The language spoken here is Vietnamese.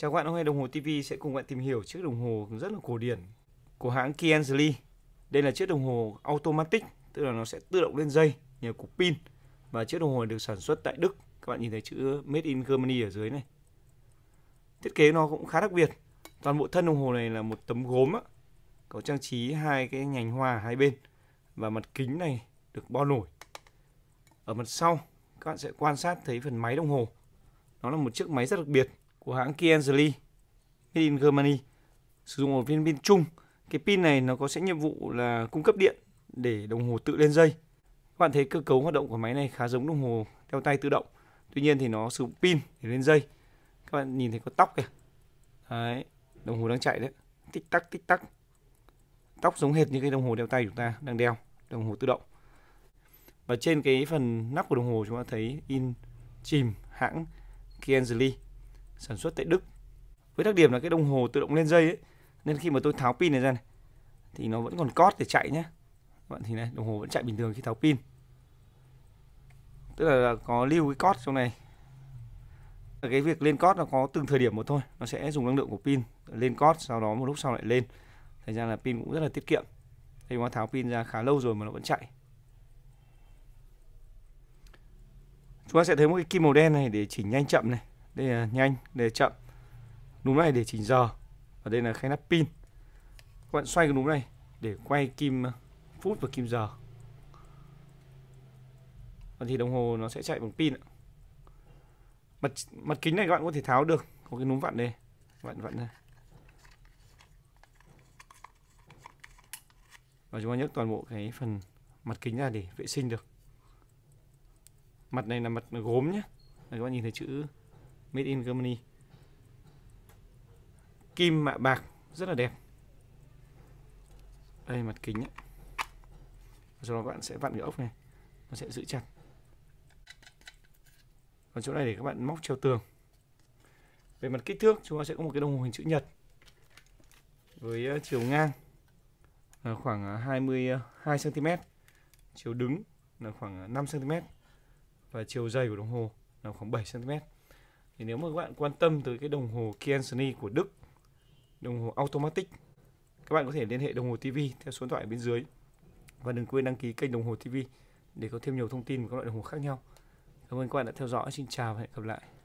Chào các bạn, hôm nay đồng hồ TV sẽ cùng bạn tìm hiểu chiếc đồng hồ rất là cổ điển của hãng Kienzli. Đây là chiếc đồng hồ automatic, tức là nó sẽ tự động lên dây nhờ cục pin và chiếc đồng hồ được sản xuất tại Đức. Các bạn nhìn thấy chữ Made in Germany ở dưới này. Thiết kế nó cũng khá đặc biệt. Toàn bộ thân đồng hồ này là một tấm gốm á, có trang trí hai cái nhành hoa hai bên và mặt kính này được bo nổi. Ở mặt sau, các bạn sẽ quan sát thấy phần máy đồng hồ. Nó là một chiếc máy rất đặc biệt của hãng Kienzli Made in Germany sử dụng một viên pin chung. Cái pin này nó có sẽ nhiệm vụ là cung cấp điện để đồng hồ tự lên dây. Các bạn thấy cơ cấu hoạt động của máy này khá giống đồng hồ đeo tay tự động. Tuy nhiên thì nó sử dụng pin để lên dây. Các bạn nhìn thấy có tóc kìa. Đấy, đồng hồ đang chạy đấy. Tích tắc tích tắc. Tóc giống hệt như cái đồng hồ đeo tay chúng ta đang đeo, đồng hồ tự động. Và trên cái phần nắp của đồng hồ chúng ta thấy in chìm hãng Kienzli sản xuất tại Đức. Với đặc điểm là cái đồng hồ tự động lên dây ấy, nên khi mà tôi tháo pin này ra này thì nó vẫn còn cót để chạy nhé. Bạn thì này, đồng hồ vẫn chạy bình thường khi tháo pin. Tức là có lưu cái cót trong này. Cái việc lên cót nó có từng thời điểm một thôi, nó sẽ dùng năng lượng của pin lên cót sau đó một lúc sau lại lên. Thành ra là pin cũng rất là tiết kiệm. Thì mà tháo pin ra khá lâu rồi mà nó vẫn chạy. Chúng ta sẽ thấy một cái kim màu đen này để chỉnh nhanh chậm này đây là nhanh đây là chậm núm này để chỉnh giờ và đây là khay nắp pin các bạn xoay cái núm này để quay kim ờ, phút và kim giờ và thì đồng hồ nó sẽ chạy bằng pin mặt mặt kính này các bạn có thể tháo được có cái núm vặn đây vặn vặn đây. và chúng ta nhấc toàn bộ cái phần mặt kính ra để vệ sinh được mặt này là mặt gốm nhé các bạn nhìn thấy chữ made in Germany kim mạ bạc rất là đẹp đây mặt kính ấy. rồi các bạn sẽ vặn cái ốc này nó sẽ giữ chặt còn chỗ này để các bạn móc treo tường về mặt kích thước chúng ta sẽ có một cái đồng hồ hình chữ nhật với ờ, chiều ngang là khoảng 22 ờ, cm ờ, chiều đứng là khoảng 5 cm và chiều dày của đồng hồ là khoảng 7 cm thì nếu mà các bạn quan tâm tới cái đồng hồ Kienzini của Đức đồng hồ automatic các bạn có thể liên hệ đồng hồ TV theo số điện thoại bên dưới và đừng quên đăng ký kênh đồng hồ TV để có thêm nhiều thông tin về các loại đồng hồ khác nhau cảm ơn các bạn đã theo dõi xin chào và hẹn gặp lại